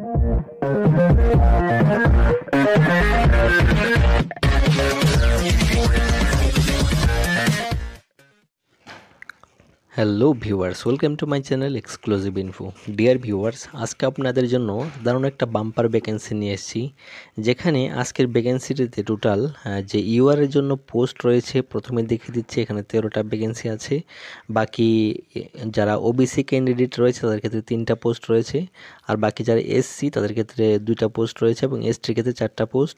Thank you. Hello viewers welcome to my channel exclusive info dear viewers আজকে আপনাদের জন্য দারুণ একটা বাম্পার ভ্যাকেন্সি নিয়ে এসেছি যেখানে আজকের ভ্যাকেন্সিটিতে টোটাল যে ইউআরের জন্য পোস্ট রয়েছে প্রথমে দেখিয়ে দিচ্ছি এখানে তেরোটা ভ্যাকেন্সি আছে বাকি যারা ওবিসি ক্যান্ডিডেট রয়েছে তাদের ক্ষেত্রে তিনটা পোস্ট রয়েছে আর বাকি যারা এসসি তাদের ক্ষেত্রে দুইটা পোস্ট রয়েছে এবং এসটির ক্ষেত্রে চারটা পোস্ট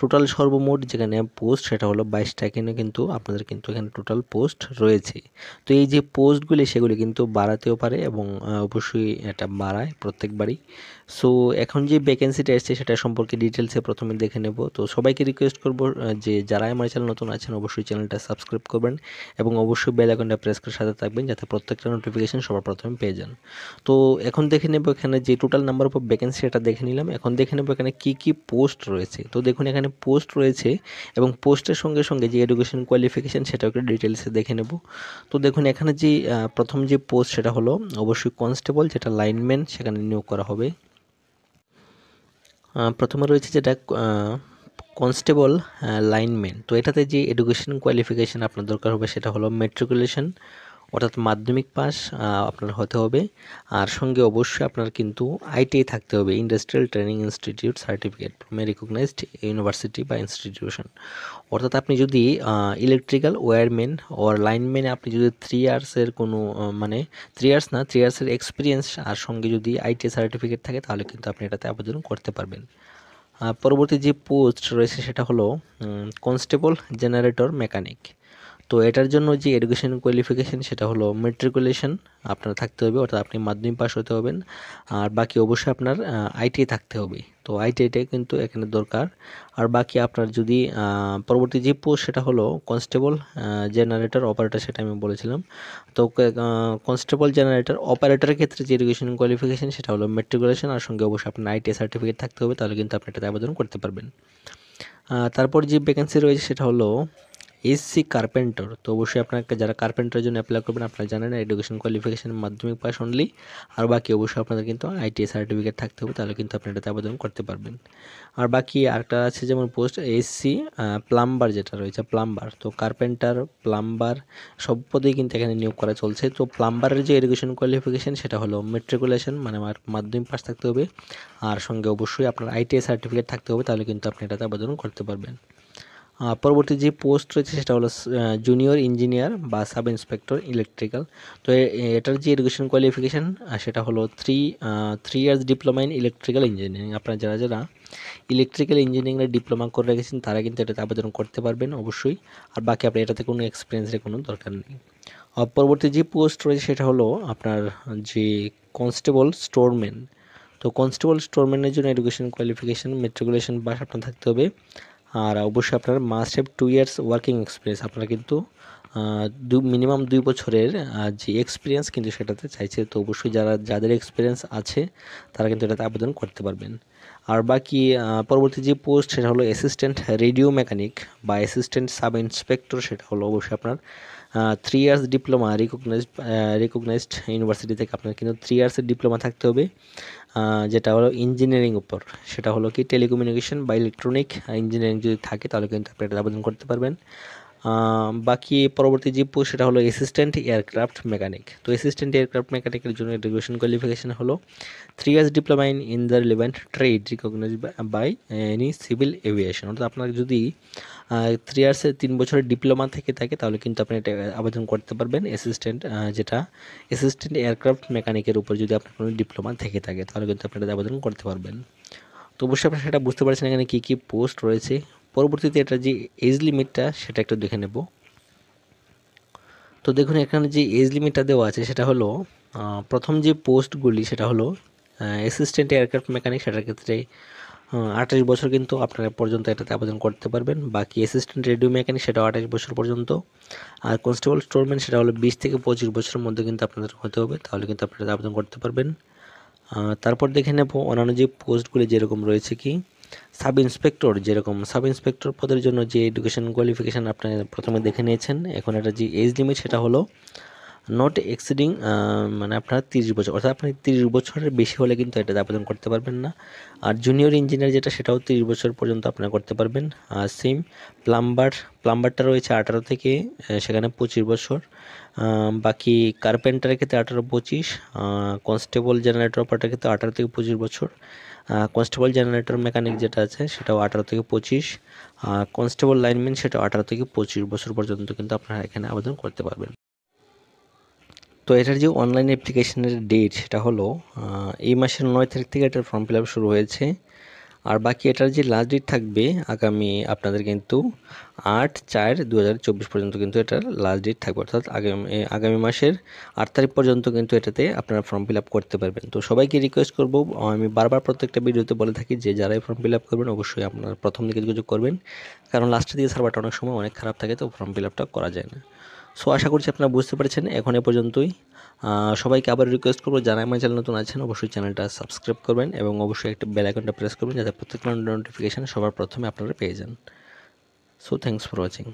টোটাল সর্বমোট যেখানে পোস্ট সেটা হলো বাইশটা কিনে কিন্তু আপনাদের কিন্তু এখানে টোটাল পোস্ট রয়েছে তো এই যে পোস্ট ওষুধগুলি সেগুলি কিন্তু বাড়াতেও পারে এবং অবশ্যই এটা বাড়ায় প্রত্যেকবারই সো এখন যে ভ্যাকেন্সিটা এসছে সেটা সম্পর্কে ডিটেলসে প্রথমে দেখে নেব তো সবাইকে রিকোয়েস্ট করব যে যারা আমার চ্যানেল নতুন আছেন অবশ্যই চ্যানেলটা সাবস্ক্রাইব করবেন এবং অবশ্যই বেল আইকনটা প্রেস করে সাথে থাকবেন যাতে প্রত্যেকটা নোটিফিকেশন সবার প্রথমে পেয়ে যান তো এখন দেখে নেব এখানে যে টোটাল নাম্বার অফ ভ্যাকেন্সি সেটা দেখে নিলাম এখন দেখে নেব এখানে কি কি পোস্ট রয়েছে তো দেখুন এখানে পোস্ট রয়েছে এবং পোস্টের সঙ্গে সঙ্গে যে এডুকেশন কোয়ালিফিকেশান সেটাও একটু ডিটেলসে দেখে নেব তো দেখুন এখানে যে প্রথম যে পোস্ট সেটা হলো অবশ্যই কনস্টেবল যেটা লাইনম্যান সেখানে নিয়োগ করা হবে প্রথমে রয়েছে যেটা কনস্টেবল লাইনম্যান তো এটাতে যে এডুকেশন কোয়ালিফিকেশান আপনার দরকার হবে সেটা হলো মেট্রিকুলেশন অর্থাৎ মাধ্যমিক পাস আপনার হতে হবে আর সঙ্গে অবশ্যই আপনার কিন্তু আইটিআই e থাকতে হবে industrial training institute certificate from a recognized university বা ইনস্টিটিউশন অর্থাৎ আপনি যদি ইলেকট্রিক্যাল ওয়ারম্যান ওর লাইনম্যানে আপনি যদি থ্রি ইয়ার্সের কোনো মানে থ্রি ইয়ার্স না থ্রি ইয়ার্সের এক্সপিরিয়েন্স আর সঙ্গে যদি আইটিআই সার্টিফিকেট e থাকে তাহলে কিন্তু আপনি এটাতে আবেদন করতে পারবেন পরবর্তী যে পোস্ট রয়েছে সেটা হলো কনস্টেবল জেনারেটর মেকানিক তো এটার জন্য যে এডুকেশন কোয়ালিফিকেশান সেটা হলো মেট্রিকুলেশন আপনার থাকতে হবে অর্থাৎ আপনি মাধ্যমিক পাশ হতে হবেন আর বাকি অবশ্যই আপনার আইটি থাকতে হবে তো আইটিআইটা কিন্তু এখানে দরকার আর বাকি আপনার যদি পরবর্তী যে পোস্ট সেটা হলো কনস্টেবল জেনারেটর অপারেটর সেটা আমি বলেছিলাম তো কনস্টেবল জেনারেটর অপারেটরের ক্ষেত্রে যে এডুকেশন কোয়ালিফিকেশান সেটা হলো মেট্রিকুলেশন আর সঙ্গে অবশ্যই আপনার আইটিআই সার্টিফিকেট থাকতে হবে তাহলে কিন্তু আপনি এটাতে আবেদন করতে পারবেন তারপর যে ভ্যাকেন্সি রয়েছে সেটা হলো এসসি কার্পেন্টার তো অবশ্যই আপনাকে যারা কার্পেন্টারের জন্য অ্যাপ্লাই করবেন আপনারা জানেন এডুকেশন কোয়ালিফিকেশন মাধ্যমিক পাস অনলি আর বাকি অবশ্যই আপনাদের কিন্তু আইটি সার্টিফিকেট থাকতে হবে তাহলে কিন্তু আপনি এটাতে আবেদন করতে পারবেন আর বাকি আরেকটা আছে যেমন পোস্ট এসসি প্লাম্বার যেটা রয়েছে প্লাম্বার তো কার্পেন্টার প্লাম্বার সব পদেই কিন্তু এখানে নিয়োগ করা চলছে তো প্লাম্বারের যে এডুকেশন কোয়ালিফিকেশন সেটা হলো মেট্রিকুলেশন মানে মাধ্যমিক পাস থাকতে হবে আর সঙ্গে অবশ্যই আপনার আইটিআই সার্টিফিকেট থাকতে হবে তাহলে কিন্তু আপনি এটাতে আবেদন করতে পারবেন পরবর্তী যে পোস্ট রয়েছে সেটা হলো জুনিয়র ইঞ্জিনিয়ার বা সাব ইন্সপেক্টর ইলেকট্রিক্যাল তো এটার যে এডুকেশন কোয়ালিফিকেশান সেটা হলো three three years diploma in electrical engineering আপনারা যারা যারা ইলেকট্রিক্যাল ইঞ্জিনিয়ারিংয়ে ডিপ্লোমা করে রেখেছেন তারা কিন্তু এটাতে আবেদন করতে পারবেন অবশ্যই আর বাকি আপনার এটাতে কোনো এক্সপিরিয়েন্সের কোনো দরকার নেই পরবর্তী যে পোস্ট রয়েছে সেটা হলো আপনার যে কনস্টেবল স্টোরম্যান তো কনস্টেবল স্টোরম্যানের জন্য এডুকেশন কোয়ালিফিকেশান মেট্রিকুলেশন পাস আপনার থাকতে হবে আর অবশ্যই আপনার must have two years working experience আপনারা কিন্তু দু মিনিমাম দুই বছরের যে এক্সপিরিয়েন্স কিন্তু সেটাতে চাইছে তো অবশ্যই যারা যাদের এক্সপিরিয়েন্স আছে তারা কিন্তু এটাতে আবেদন করতে পারবেন আর বাকি পরবর্তী যে পোস্ট সেটা হলো অ্যাসিস্ট্যান্ট রেডিও মেকানিক বা অ্যাসিস্ট্যান্ট সাব ইন্সপেক্টর সেটা হলো অবশ্যই আপনার three years diploma recognized recognized university থেকে আপনার কিন্তু থ্রি ইয়ার্সের ডিপ্লোমা থাকতে হবে যেটা হলো ইঞ্জিনিয়ারিং উপর সেটা হলো কি টেলিকমিউনিকেশন বা ইলেকট্রনিক ইঞ্জিনিয়ারিং যদি থাকে তাহলে কিন্তু আপনি এটা আবেদন করতে পারবেন বাকি পরবর্তী যে পোস্ট সেটা হলো অ্যাসিস্ট্যান্ট এয়ারক্রাফট মেকানিক তো অ্যাসিস্ট্যান্ট এয়ারক্রাফট মেকানিকের জন্য এডুকেশন কোয়ালিফিকেশন হলো three years diploma in in the relevant trade recognize by any civil aviation অর্থাৎ আপনার যদি থ্রি ইয়ার্সের তিন বছরের ডিপ্লোমা থেকে থাকে তাহলে কিন্তু আপনি এটা আবেদন করতে পারবেন অ্যাসিস্ট্যান্ট যেটা অ্যাসিস্ট্যান্ট এয়ারক্রাফট মেকানিকের উপর যদি আপনার কোনো ডিপ্লোমা থেকে থাকে তাহলে কিন্তু আপনি এটা আবেদন করতে পারবেন তো অবশ্যই আপনারা সেটা বুঝতে পারছেন এখানে কী কী পোস্ট রয়েছে পরবর্তীতে এটা যে এজ লিমিটটা সেটা একটু দেখে নেব তো দেখুন এখানে যে এজ লিমিটটা দেওয়া আছে সেটা হলো প্রথম যে পোস্টগুলি সেটা হলো অ্যাসিস্ট্যান্ট এয়ারক্রাফট মেকানিক সেটার ক্ষেত্রে আঠাশ বছর কিন্তু আপনারা পর্যন্ত এটাতে আবেদন করতে পারবেন বাকি অ্যাসিস্ট্যান্ট রেডিও মেকানিক সেটাও আঠাশ বছর পর্যন্ত আর কনস্টেবল স্টোরম্যান সেটা হলো বিশ থেকে পঁচিশ বছরের মধ্যে কিন্তু আপনাদের হতে হবে তাহলে কিন্তু আপনারা আবেদন করতে পারবেন তারপর দেখে নেব অন্যান্য যে পোস্টগুলি যেরকম রয়েছে কি সাব ইন্সপেক্টর যেরকম সাব ইন্সপেক্টর পদের জন্য যে এডুকেশন কোয়ালিফিকেশান আপনি প্রথমে দেখে নিয়েছেন এখন একটা যে এজ লিমিট সেটা হলো নট এক্সিডিং মানে আপনার তিরিশ বছর অর্থাৎ আপনি তিরিশ বছরের বেশি হলে কিন্তু এটাতে আবেদন করতে পারবেন না আর জুনিয়র ইঞ্জিনিয়ার যেটা সেটাও তিরিশ বছর পর্যন্ত আপনারা করতে পারবেন আর সেম প্লাম্বার প্লাম্বারটা রয়েছে আঠারো থেকে সেখানে পঁচিশ বছর বাকি কার্পেন্টারের ক্ষেত্রে আঠারো পঁচিশ কনস্টেবল জেনারেটর অপারেটার ক্ষেত্রে আঠারো থেকে পঁচিশ বছর কনস্টেবল জেনারেটর মেকানিক যেটা আছে সেটাও আঠারো থেকে পঁচিশ কনস্টেবল লাইনম্যান সেটা আঠারো থেকে পঁচিশ বছর পর্যন্ত কিন্তু আপনারা এখানে আবেদন করতে পারবেন তো এটার যে অনলাইন অ্যাপ্লিকেশনের ডেট সেটা হলো এই মাসের নয় তারিখ থেকে এটার ফর্ম ফিল শুরু হয়েছে আর বাকি এটার যে লাস্ট ডেট থাকবে আগামী আপনাদের কিন্তু আট চার দু পর্যন্ত কিন্তু এটার লাস্ট ডেট থাকবে অর্থাৎ আগামী আগামী মাসের আট তারিখ পর্যন্ত কিন্তু এটাতে আপনারা ফর্ম ফিল করতে পারবেন তো সবাইকে রিকোয়েস্ট করব আমি বারবার প্রত্যেকটা ভিডিওতে বলে থাকি যে যারাই ফর্ম ফিল করবেন অবশ্যই আপনারা প্রথম দিকে যোগাযোগ করবেন কারণ লাস্টের দিকে সার্ভারটা অনেক সময় অনেক খারাপ থাকে তো ফর্ম ফিল করা যায় না সো আশা করছি আপনারা বুঝতে পারছেন এখন এ পর্যন্তই সবাইকে আবার রিকোয়েস্ট করবো যারা আমার চ্যানেল নতুন আছেন অবশ্যই চ্যানেলটা সাবস্ক্রাইব করবেন এবং অবশ্যই একটা বেলাইকনটা প্রেস করবেন যাতে প্রত্যেকটা নোটিফিকেশান সবার প্রথমে আপনারা পেয়ে যান সো থ্যাংকস ফর ওয়াচিং